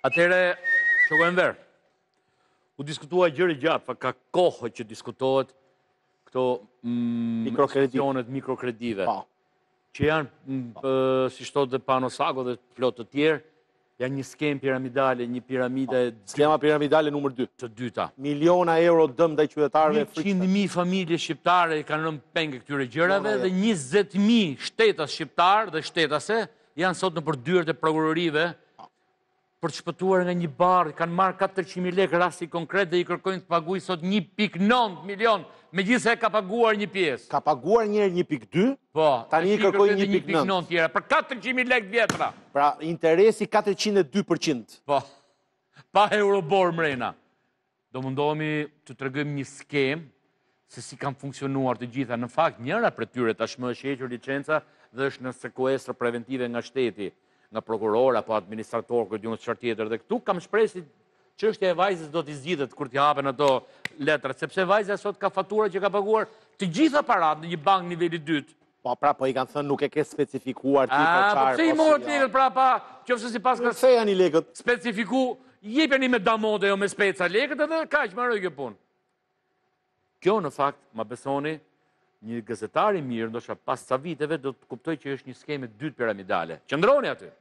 Atere, që verë, u diskutua gjëri gjatë, fa ka kohë që diskutohet këto mm, mikrokredive, mikrokredive që janë, mm, si shtot dhe Pano Sago dhe plotë të tjerë, janë një skem piramidale, një piramide... e... Skema piramidale nëmër 2. Të dyta. Miliona euro dëmë dhe qytetarëve frikëta. 100.000 familje shqiptare i kanë nëmë pengë këtyre gjërave dhe 20.000 shtetas shqiptarë dhe shtetase janë sot në përdyrët e prokurorive për të shpëtuar nga një barë, kanë marë 400.000 lekë rasti konkret dhe i kërkojnë të paguaj sot 1.9 milion, me gjithë se ka paguar një pjesë. Ka paguar njërë 1.2, po, tani i kërkojnë 1.9 tjera, për 400.000 lekë vjetra. Pra, interesi 402%. Po, pa euroborë mrena. Do mundohemi të të regëm një skemë, se si kanë funksionuar të gjitha. Në fakt, njëra për tyre tashmë është eqër licenca dhe është në sekuestrë preventive nga shteti nga prokuror apo administrator, këtë një qërë tjetër, dhe këtu kam shpresi që është e vajzës do t'i zgjithet kërë t'i hapen ato letrat, sepse vajzës sot ka fatura që ka paguar të gjitha parat në një bank nivellit dytë. Po, pra, po i kanë thënë nuk e ke specifikuar t'i përqarë. Ah, A, po, po që i morë t'i lekët, pra, pa, që fësë si pas ka... janë i lekët? Specifiku, jepeni një me damode, jo me speca lekët, edhe ka që marë i Kjo, në fakt, ma besoni, një gazetari mirë, ndosha pas sa viteve, do të kuptoj që është një skeme dytë piramidale. Qëndroni aty!